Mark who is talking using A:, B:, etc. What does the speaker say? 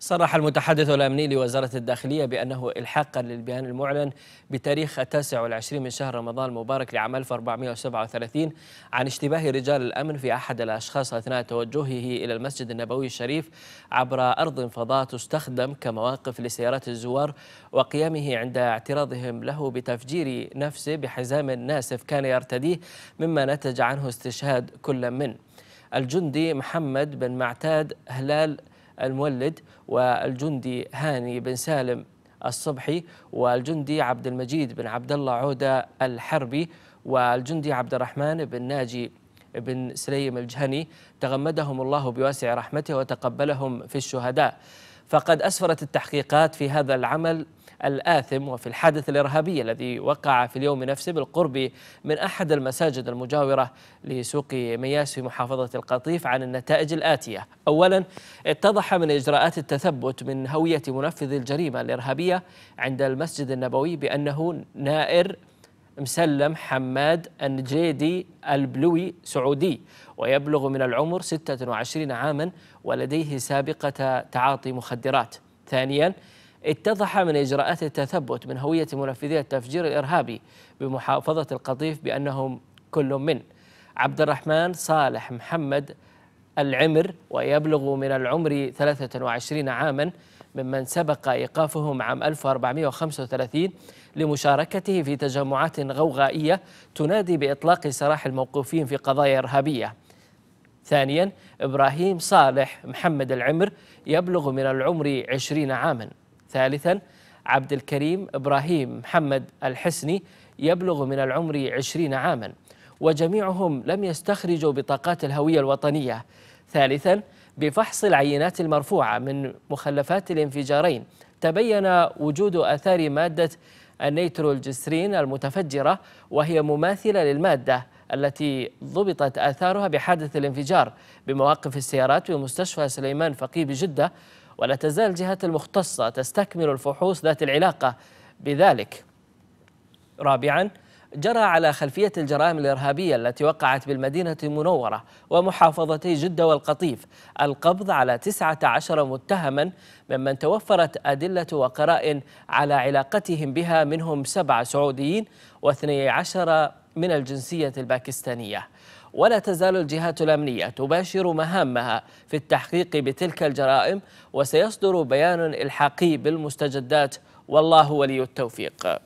A: صرح المتحدث الأمني لوزارة الداخلية بأنه إلحاقا للبيان المعلن بتاريخ التاسع والعشرين من شهر رمضان المبارك لعام 1437 عن اشتباه رجال الأمن في أحد الأشخاص أثناء توجهه إلى المسجد النبوي الشريف عبر أرض فضاء تستخدم كمواقف لسيارات الزوار وقيامه عند اعتراضهم له بتفجير نفسه بحزام ناسف كان يرتديه مما نتج عنه استشهاد كل من الجندي محمد بن معتاد هلال المولد والجندي هاني بن سالم الصبحي والجندي عبد المجيد بن عبد الله عودة الحربي والجندي عبد الرحمن بن ناجي بن سليم الجهني تغمدهم الله بواسع رحمته وتقبلهم في الشهداء فقد أسفرت التحقيقات في هذا العمل الآثم وفي الحادث الإرهابي الذي وقع في اليوم نفسه بالقرب من أحد المساجد المجاورة لسوق مياس في محافظة القطيف عن النتائج الآتية أولا اتضح من إجراءات التثبت من هوية منفذ الجريمة الإرهابية عند المسجد النبوي بأنه نائر مسلم حماد النجيدي البلوي سعودي ويبلغ من العمر 26 عاما ولديه سابقة تعاطي مخدرات ثانيا اتضح من إجراءات التثبت من هوية منفذي التفجير الإرهابي بمحافظة القطيف بأنهم كل من عبد الرحمن صالح محمد العمر ويبلغ من العمر 23 عاما ممن سبق إيقافهم عام 1435 لمشاركته في تجمعات غوغائية تنادي بإطلاق سراح الموقوفين في قضايا إرهابية ثانيا إبراهيم صالح محمد العمر يبلغ من العمر 20 عاماً ثالثا عبد الكريم إبراهيم محمد الحسني يبلغ من العمر عشرين عاما وجميعهم لم يستخرجوا بطاقات الهوية الوطنية ثالثا بفحص العينات المرفوعة من مخلفات الانفجارين تبين وجود أثار مادة النيتروجسترين المتفجرة وهي مماثلة للمادة التي ضبطت آثارها بحادث الانفجار بمواقف السيارات بمستشفى سليمان فقيه بجدة ولا تزال الجهات المختصة تستكمل الفحوص ذات العلاقة بذلك رابعاً جرى على خلفية الجرائم الإرهابية التي وقعت بالمدينة المنورة ومحافظتي جدة والقطيف القبض على 19 متهما ممن توفرت أدلة وقرائن على علاقتهم بها منهم سبع سعوديين و12 من الجنسية الباكستانية ولا تزال الجهات الأمنية تباشر مهامها في التحقيق بتلك الجرائم وسيصدر بيان إلحاقي بالمستجدات والله ولي التوفيق